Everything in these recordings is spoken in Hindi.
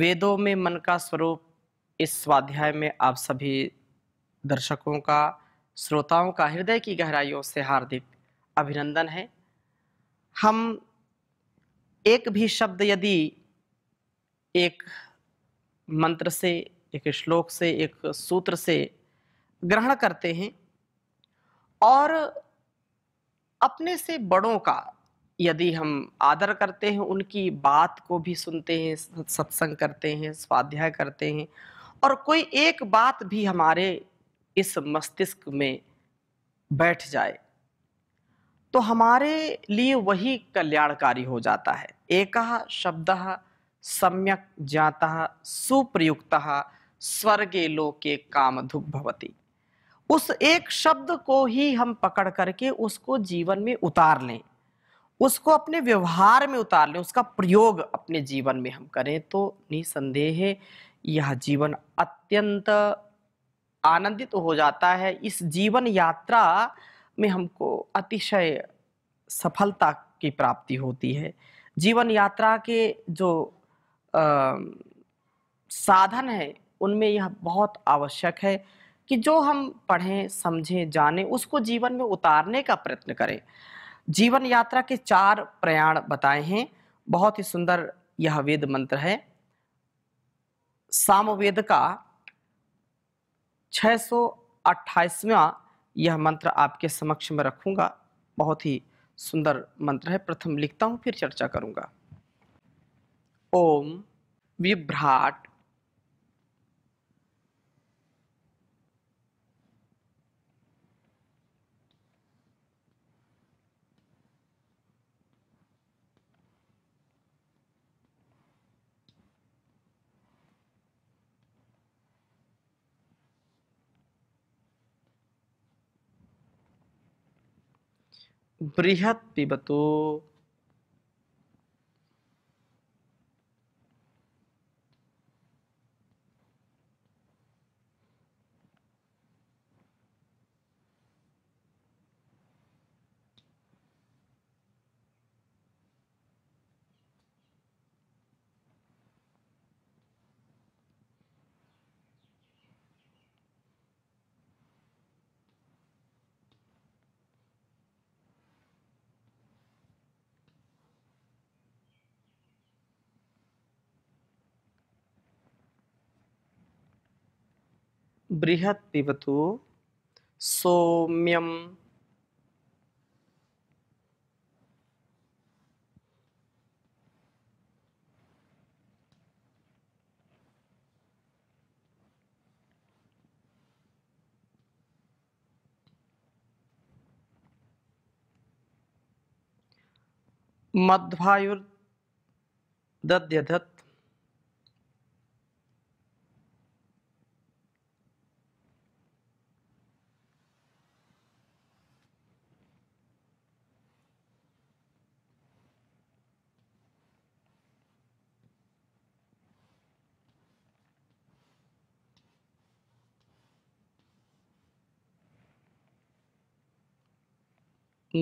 वेदों में मन का स्वरूप इस स्वाध्याय में आप सभी दर्शकों का श्रोताओं का हृदय की गहराइयों से हार्दिक अभिनंदन है हम एक भी शब्द यदि एक मंत्र से एक श्लोक से एक सूत्र से ग्रहण करते हैं और अपने से बड़ों का यदि हम आदर करते हैं उनकी बात को भी सुनते हैं सत्संग करते हैं स्वाध्याय करते हैं और कोई एक बात भी हमारे इस मस्तिष्क में बैठ जाए तो हमारे लिए वही कल्याणकारी हो जाता है एक शब्द सम्यक ज्ञाता सुप्रयुक्त स्वर्गे लोके कामधुक भवती उस एक शब्द को ही हम पकड़ करके उसको जीवन में उतार लें उसको अपने व्यवहार में उतार लें उसका प्रयोग अपने जीवन में हम करें तो निसंदेह यह जीवन अत्यंत आनंदित हो जाता है इस जीवन यात्रा में हमको अतिशय सफलता की प्राप्ति होती है जीवन यात्रा के जो आ, साधन है उनमें यह बहुत आवश्यक है कि जो हम पढ़ें समझें जानें उसको जीवन में उतारने का प्रयत्न करें जीवन यात्रा के चार प्रयाण बताए हैं बहुत ही सुंदर यह वेद मंत्र है सामवेद का 628वां यह मंत्र आपके समक्ष में रखूंगा बहुत ही सुंदर मंत्र है प्रथम लिखता हूं फिर चर्चा करूंगा ओम विभ्राट Brihat batu बृहत् पिबतु सौम्यम मध्वायुर्दध्यधत्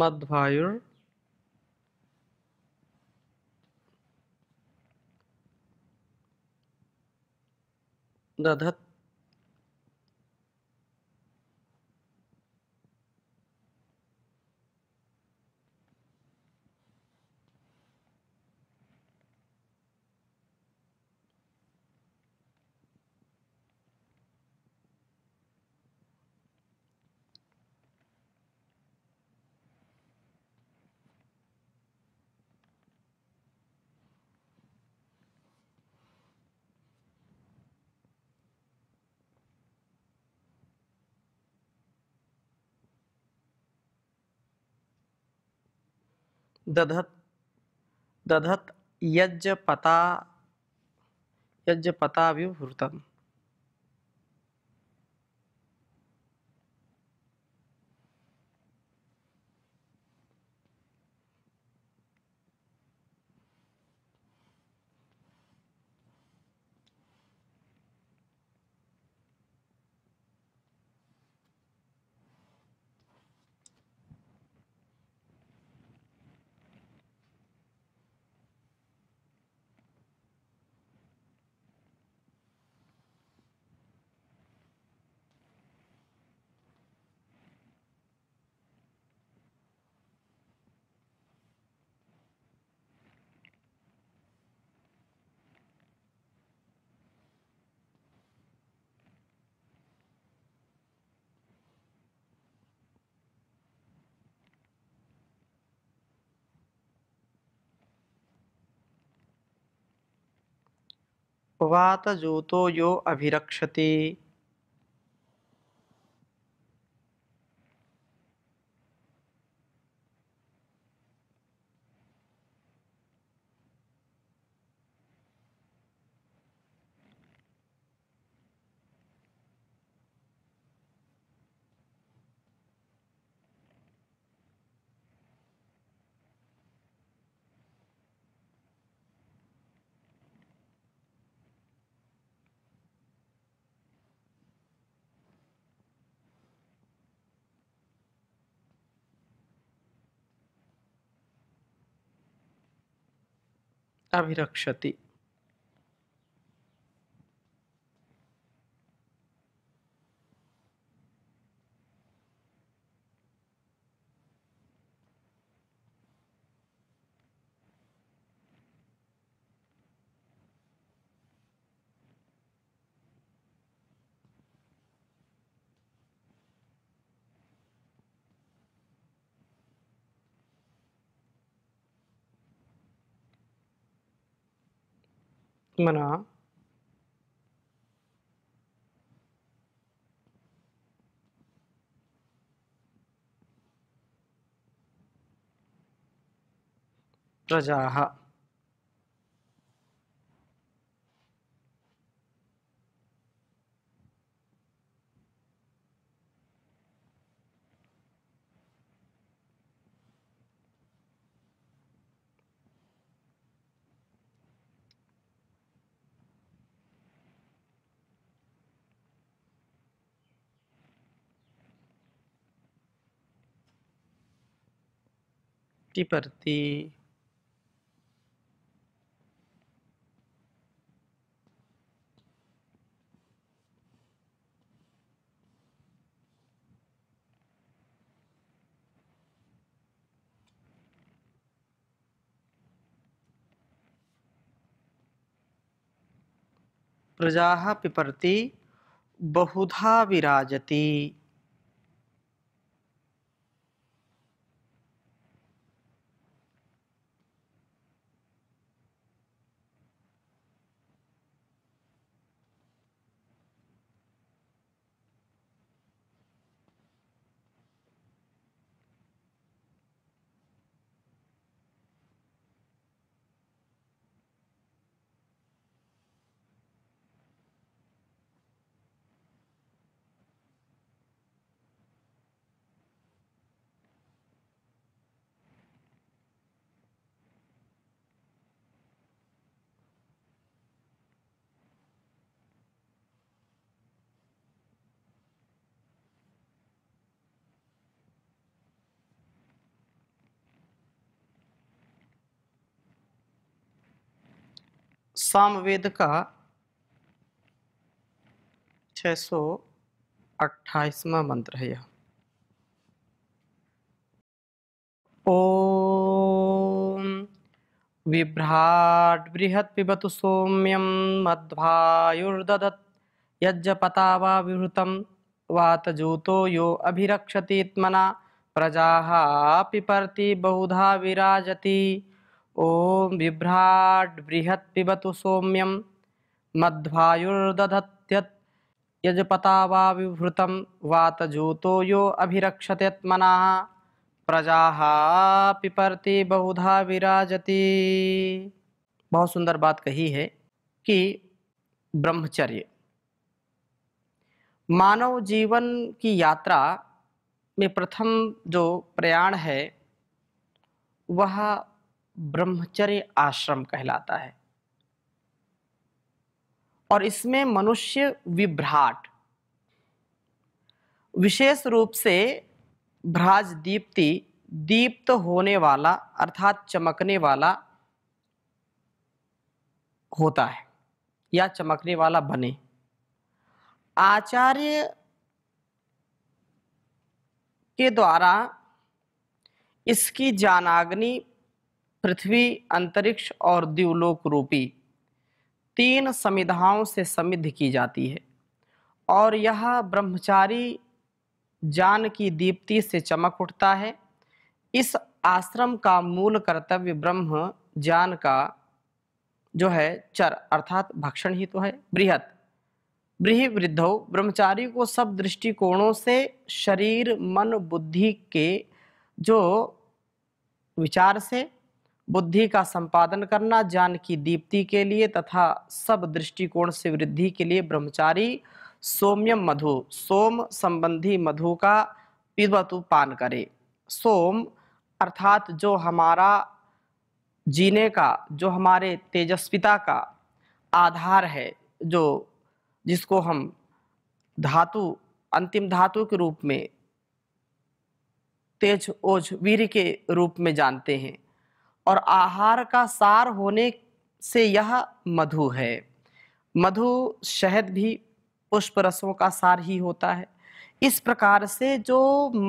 मध्वायुर दधत दधत दधत यज्ञ यज्ञ पता पता यज्ञपताभिभूतम जूतो यो अभिरक्षति আভিরক্ষতি मन प्रजा प्रतिपर्ति प्रजा पिपर्ति बहुधा विराजती सामवेद का छः सौ अट्ठाईसवा मंत्र है यह ॐ बिभ्राट् बृहत् पिबतु सौम्यं मध्वायुर्ददत् यज्जपता वा विहृतं यो अभिरक्षतीत्मना प्रजा पिपर्ति बहुधा विराजती ओम बिभ्राट बृहत् पिबत सौम्यम मध्वायुर्दधत्यत् यजपता वा वात वातजूतो यो मना प्रजा पिपर्ति बहुधा विराजती बहुत सुंदर बात कही है कि ब्रह्मचर्य मानव जीवन की यात्रा में प्रथम जो प्रयाण है वह ब्रह्मचर्य आश्रम कहलाता है और इसमें मनुष्य विभ्राट विशेष रूप से भ्राज दीप्ति दीप्त होने वाला अर्थात चमकने वाला होता है या चमकने वाला बने आचार्य के द्वारा इसकी जानाग्नि पृथ्वी अंतरिक्ष और द्यूलोक रूपी तीन समिधाओं से समिध की जाती है और यह ब्रह्मचारी जान की दीप्ति से चमक उठता है इस आश्रम का मूल कर्तव्य ब्रह्म ज्ञान का जो है चर अर्थात भक्षण ही तो है बृहत बृह वृद्धो ब्रह्मचारी को सब दृष्टिकोणों से शरीर मन बुद्धि के जो विचार से बुद्धि का संपादन करना ज्ञान की दीप्ति के लिए तथा सब दृष्टिकोण से वृद्धि के लिए ब्रह्मचारी सोम्यम मधु सोम संबंधी मधु का पिबतु पान करे सोम अर्थात जो हमारा जीने का जो हमारे तेजस्विता का आधार है जो जिसको हम धातु अंतिम धातु के रूप में तेज ओझ वीर के रूप में जानते हैं और आहार का सार होने से यह मधु है मधु शहद भी पुष्प रसों का सार ही होता है इस प्रकार से जो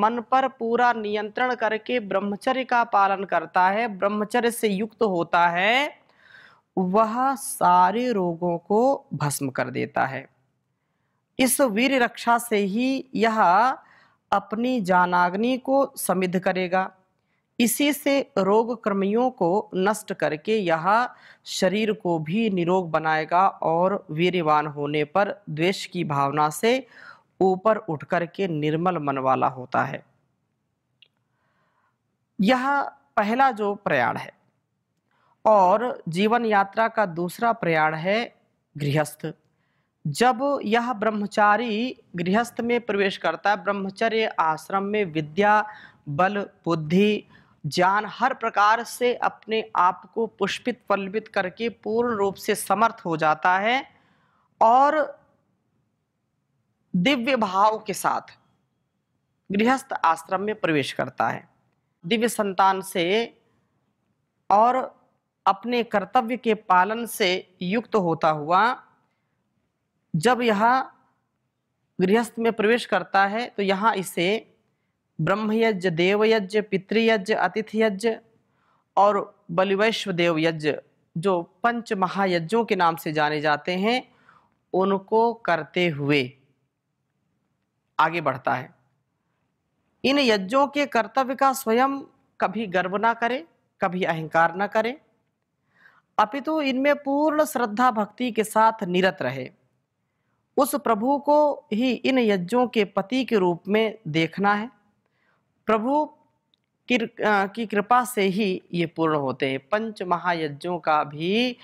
मन पर पूरा नियंत्रण करके ब्रह्मचर्य का पालन करता है ब्रह्मचर्य से युक्त होता है वह सारे रोगों को भस्म कर देता है इस वीर रक्षा से ही यह अपनी जानाग्नि को समिध करेगा इसी से रोग कर्मियों को नष्ट करके यह शरीर को भी निरोग बनाएगा और वीरवान होने पर द्वेष की भावना से ऊपर उठकर के निर्मल मन वाला होता है यह पहला जो प्रयाण है और जीवन यात्रा का दूसरा प्रयाण है गृहस्थ जब यह ब्रह्मचारी गृहस्थ में प्रवेश करता है ब्रह्मचर्य आश्रम में विद्या बल बुद्धि जान हर प्रकार से अपने आप को पुष्पित पल्लवित करके पूर्ण रूप से समर्थ हो जाता है और दिव्य भाव के साथ गृहस्थ आश्रम में प्रवेश करता है दिव्य संतान से और अपने कर्तव्य के पालन से युक्त होता हुआ जब यह गृहस्थ में प्रवेश करता है तो यहाँ इसे ब्रह्मयज्ञ देवयज्ञ पितृयज्ञ यज्ञ और बलिवैश्व देव यज्ञ जो पंच महायज्ञों के नाम से जाने जाते हैं उनको करते हुए आगे बढ़ता है इन यज्ञों के कर्तव्य का स्वयं कभी गर्व ना करे कभी अहंकार ना करे अपितु इनमें पूर्ण श्रद्धा भक्ति के साथ निरत रहे उस प्रभु को ही इन यज्ञों के पति के रूप में देखना है प्रभु की की कृपा से ही ये पूर्ण होते हैं पंच महायज्ञों का भी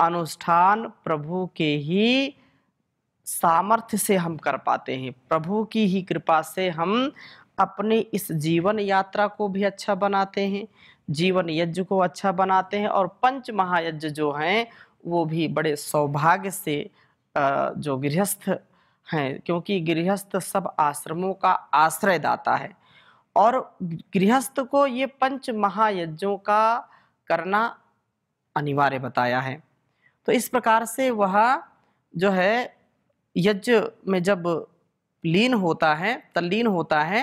अनुष्ठान प्रभु के ही सामर्थ्य से हम कर पाते हैं प्रभु की ही कृपा से हम अपने इस जीवन यात्रा को भी अच्छा बनाते हैं जीवन यज्ञ को अच्छा बनाते हैं और पंच महायज्ञ जो हैं वो भी बड़े सौभाग्य से जो गृहस्थ हैं क्योंकि गृहस्थ सब आश्रमों का आश्रयदाता है और गृहस्थ को ये पंच महायज्ञों का करना अनिवार्य बताया है तो इस प्रकार से वह जो है यज्ञ में जब लीन होता है तल्लीन होता है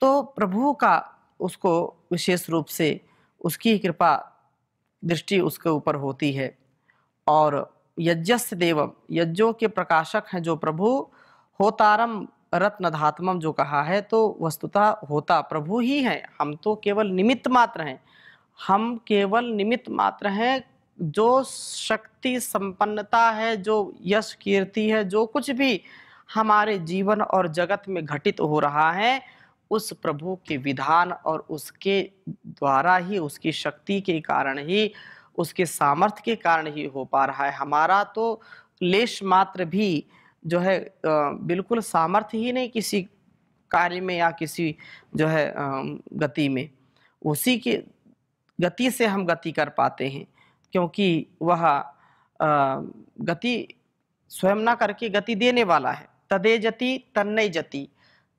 तो प्रभु का उसको विशेष रूप से उसकी कृपा दृष्टि उसके ऊपर होती है और यज्ञस्य देवम यज्ञों के प्रकाशक हैं जो प्रभु होतारम रत्नधात्मम जो कहा है तो वस्तुतः होता प्रभु ही है हम तो केवल निमित्त मात्र हैं हम केवल निमित्त मात्र हैं जो शक्ति संपन्नता है जो यश कीर्ति है जो कुछ भी हमारे जीवन और जगत में घटित हो रहा है उस प्रभु के विधान और उसके द्वारा ही उसकी शक्ति के कारण ही उसके सामर्थ्य के कारण ही हो पा रहा है हमारा तो लेश मात्र भी जो है बिल्कुल सामर्थ्य ही नहीं किसी कार्य में या किसी जो है गति में उसी के गति से हम गति कर पाते हैं क्योंकि वह गति स्वयं ना करके गति देने वाला है तदे जति तन्नय जति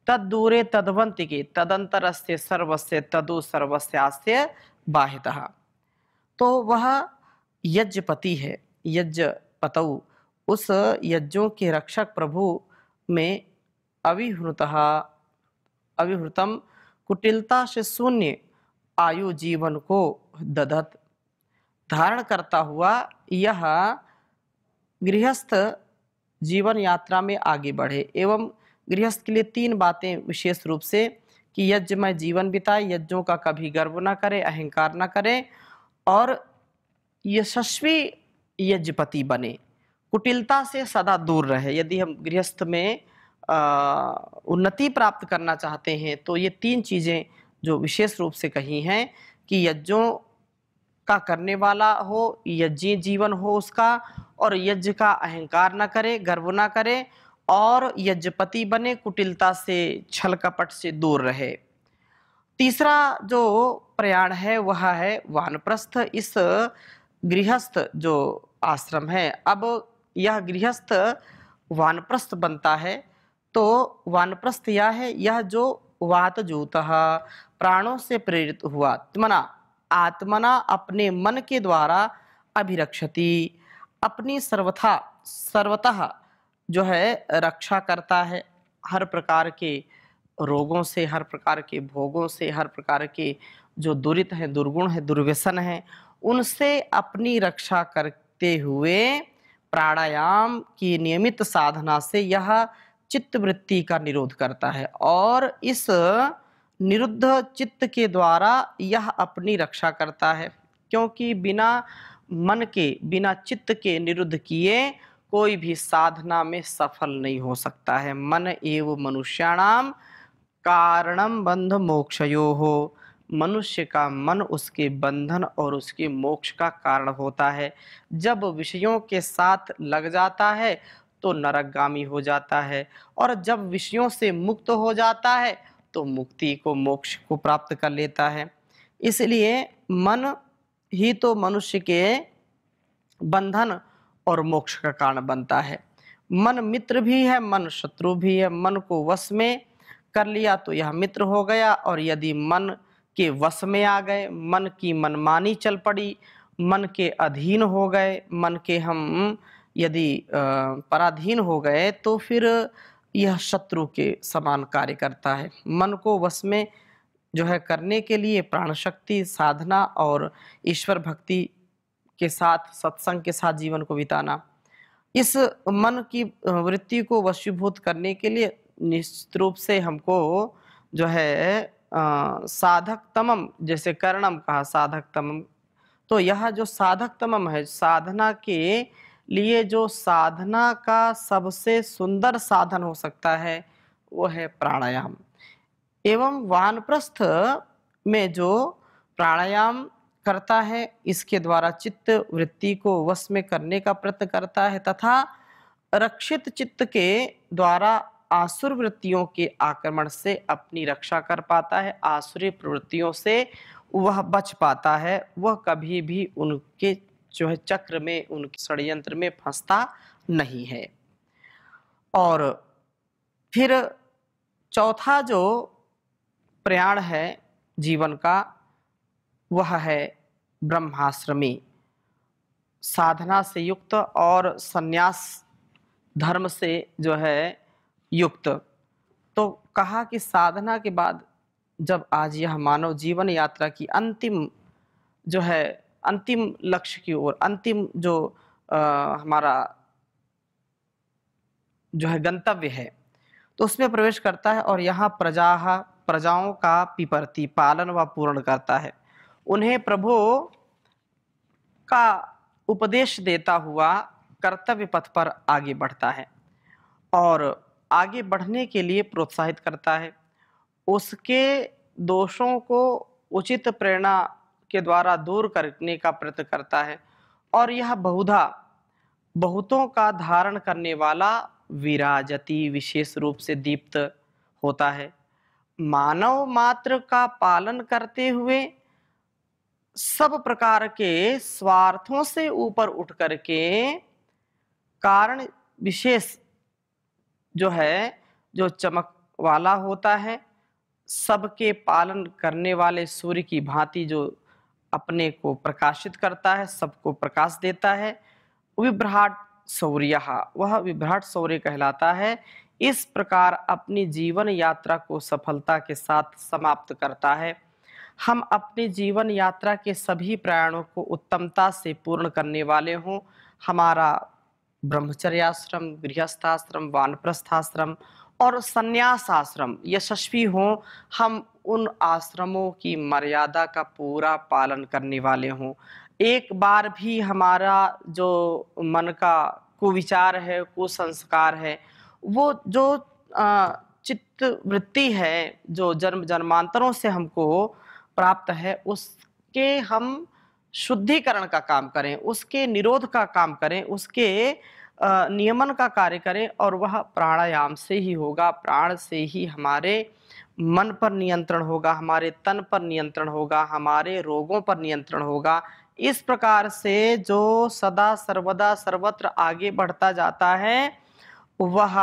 तद दूरे तदवंत के तदंतर से सर्वस्य तदो सर्वस्यास्य बाह्यतः तो वह यज्ञपति है यज्ञपतऊ उस यज्ञों के रक्षक प्रभु में अविहृत अविहृतम कुटिलता से शून्य आयु जीवन को दधत धारण करता हुआ यह गृहस्थ जीवन यात्रा में आगे बढ़े एवं गृहस्थ के लिए तीन बातें विशेष रूप से कि यज्ञ में जीवन बिताए यज्ञों का कभी गर्व ना करें अहंकार ना करें और यशस्वी यज्ञपति बने कुटिलता से सदा दूर रहे यदि हम गृहस्थ में उन्नति प्राप्त करना चाहते हैं तो ये तीन चीज़ें जो विशेष रूप से कही हैं कि यज्ञों का करने वाला हो यज्ञ जीवन हो उसका और यज्ञ का अहंकार ना करे गर्व ना करे और यज्ञपति बने कुटिलता से छल कपट से दूर रहे तीसरा जो प्रयाण है वह है वानप्रस्थ इस गृहस्थ जो आश्रम है अब यह गृहस्थ वानप्रस्थ बनता है तो वानप्रस्थ यह है यह जो वात जूत प्राणों से प्रेरित हुआ मना आत्मना अपने मन के द्वारा अभिरक्षति अपनी सर्वथा सर्वतः जो है रक्षा करता है हर प्रकार के रोगों से हर प्रकार के भोगों से हर प्रकार के जो दुरित हैं दुर्गुण हैं दुर्व्यसन हैं उनसे अपनी रक्षा करते हुए प्राणायाम की नियमित साधना से यह चित्तवृत्ति का निरोध करता है और इस निरुद्ध चित्त के द्वारा यह अपनी रक्षा करता है क्योंकि बिना मन के बिना चित्त के निरुद्ध किए कोई भी साधना में सफल नहीं हो सकता है मन एवं मनुष्याणाम कारणम बंध मोक्षयो हो मनुष्य का मन उसके बंधन और उसके मोक्ष का कारण होता है जब विषयों के साथ लग जाता है तो नरकगामी हो जाता है और जब विषयों से मुक्त हो जाता है तो मुक्ति को मोक्ष को प्राप्त कर लेता है इसलिए मन ही तो मनुष्य के बंधन और मोक्ष का कारण बनता है मन मित्र भी है मन शत्रु भी है मन को वश में कर लिया तो यह मित्र हो गया और यदि मन के वश में आ गए मन की मनमानी चल पड़ी मन के अधीन हो गए मन के हम यदि पराधीन हो गए तो फिर यह शत्रु के समान कार्य करता है मन को वश में जो है करने के लिए प्राण शक्ति साधना और ईश्वर भक्ति के साथ सत्संग के साथ जीवन को बिताना इस मन की वृत्ति को वशीभूत करने के लिए निश्चित रूप से हमको जो है साधक तमम जैसे कर्णम कहा साधक तमम तो यह जो साधक तमम है साधना के लिए जो साधना का सबसे सुंदर साधन हो सकता है वो है प्राणायाम एवं वानप्रस्थ में जो प्राणायाम करता है इसके द्वारा चित्त वृत्ति को वश में करने का प्रयत्न करता है तथा रक्षित चित्त के द्वारा आसुर वृत्तियों के आक्रमण से अपनी रक्षा कर पाता है आसुरी प्रवृत्तियों से वह बच पाता है वह कभी भी उनके जो है चक्र में उनके षडयंत्र में फंसता नहीं है और फिर चौथा जो प्रयाण है जीवन का वह है ब्रह्माश्रमी साधना से युक्त और संन्यास धर्म से जो है युक्त तो कहा कि साधना के बाद जब आज यह मानव जीवन यात्रा की अंतिम जो है अंतिम लक्ष्य की ओर अंतिम जो आ, हमारा जो है गंतव्य है तो उसमें प्रवेश करता है और यहाँ प्रजा प्रजाओं का पिपरती पालन व पूर्ण करता है उन्हें प्रभु का उपदेश देता हुआ कर्तव्य पथ पर आगे बढ़ता है और आगे बढ़ने के लिए प्रोत्साहित करता है उसके दोषों को उचित प्रेरणा के द्वारा दूर करने का प्रयत्न करता है और यह बहुधा बहुतों का धारण करने वाला विराजती विशेष रूप से दीप्त होता है मानव मात्र का पालन करते हुए सब प्रकार के स्वार्थों से ऊपर उठ करके कारण विशेष जो है जो चमक वाला होता है सबके पालन करने वाले सूर्य की भांति जो अपने को प्रकाशित करता है सबको प्रकाश देता है विभ्राट सौर्य वह विभ्राट सौर्य कहलाता है इस प्रकार अपनी जीवन यात्रा को सफलता के साथ समाप्त करता है हम अपनी जीवन यात्रा के सभी प्रयाणों को उत्तमता से पूर्ण करने वाले हों हमारा ब्रह्मचर्याश्रम गृहस्थाश्रम वानप्रस्थाश्रम और संन्यास आश्रम यशस्वी हों हम उन आश्रमों की मर्यादा का पूरा पालन करने वाले हों एक बार भी हमारा जो मन का कुविचार है कुसंस्कार है वो जो चित्त वृत्ति है जो जन्म जन्मांतरों से हमको प्राप्त है उसके हम शुद्धिकरण का काम करें उसके निरोध का काम करें उसके नियमन का कार्य करें और वह प्राणायाम से ही होगा प्राण से ही हमारे मन पर नियंत्रण होगा हमारे तन पर नियंत्रण होगा हमारे रोगों पर नियंत्रण होगा इस प्रकार से जो सदा सर्वदा सर्वत्र आगे बढ़ता जाता है वह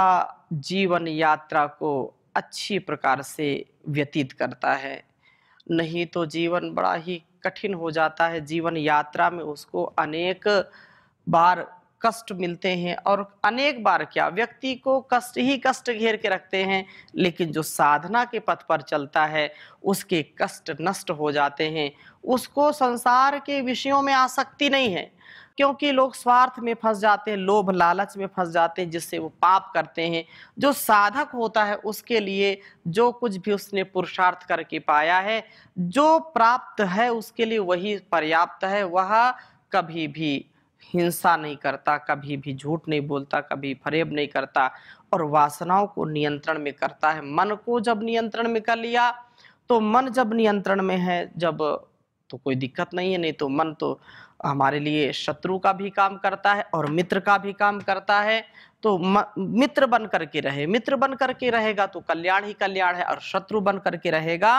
जीवन यात्रा को अच्छी प्रकार से व्यतीत करता है नहीं तो जीवन बड़ा ही कठिन हो जाता है जीवन यात्रा में उसको अनेक बार कष्ट मिलते हैं और अनेक बार क्या व्यक्ति को कष्ट ही कष्ट घेर के रखते हैं लेकिन जो साधना के पथ पर चलता है उसके कष्ट नष्ट हो जाते हैं उसको संसार के विषयों में आसक्ति नहीं है क्योंकि लोग स्वार्थ में फंस जाते हैं लोभ लालच में फंस जाते हैं जिससे वो पाप करते हैं जो साधक होता है उसके लिए जो कुछ भी उसने पुरुषार्थ करके पाया है जो प्राप्त है उसके लिए वही पर्याप्त है वह कभी भी हिंसा नहीं करता कभी भी झूठ नहीं बोलता कभी फरेब नहीं करता और वासनाओं को नियंत्रण में करता है मन को जब नियंत्रण में कर लिया तो मन जब नियंत्रण में है जब तो कोई दिक्कत नहीं है नहीं तो मन तो हमारे लिए शत्रु का भी काम करता है और मित्र का भी काम करता है तो म, मित्र बन करके रहे मित्र बन करके रहेगा तो कल्याण ही कल्याण है और शत्रु बन करके रहेगा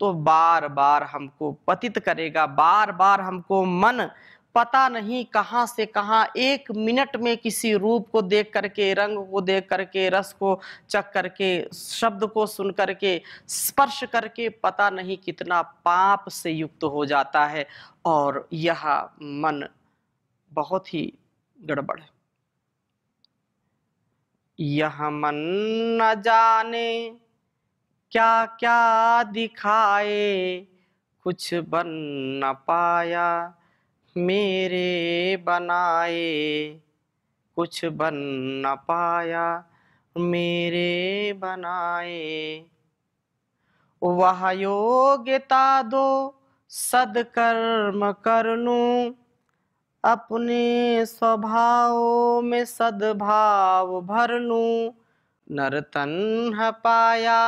तो बार बार हमको पतित करेगा बार बार हमको मन पता नहीं कहाँ से कहाँ एक मिनट में किसी रूप को देख करके रंग को देख करके रस को चख करके शब्द को सुन करके स्पर्श करके पता नहीं कितना पाप से युक्त हो जाता है और यह मन बहुत ही गड़बड़ है यह मन न जाने क्या क्या दिखाए कुछ बन न पाया मेरे बनाए कुछ बन न पाया मेरे बनाए वह योग्यता दो सदकर्म कर लू अपने स्वभाव में सद्भाव भर लू नरतन पाया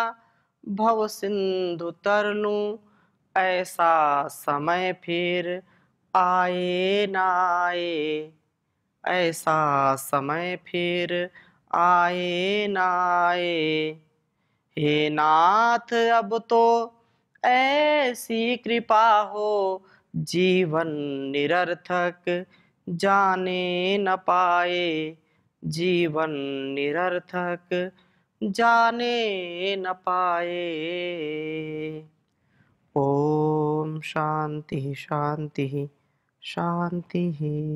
भव सिंधु तर ऐसा समय फिर आए ना आए ऐसा समय फिर आए ना आए हे नाथ अब तो ऐसी कृपा हो जीवन निरर्थक जाने न पाए जीवन निरर्थक जाने न पाए ओम शांति शांति शांति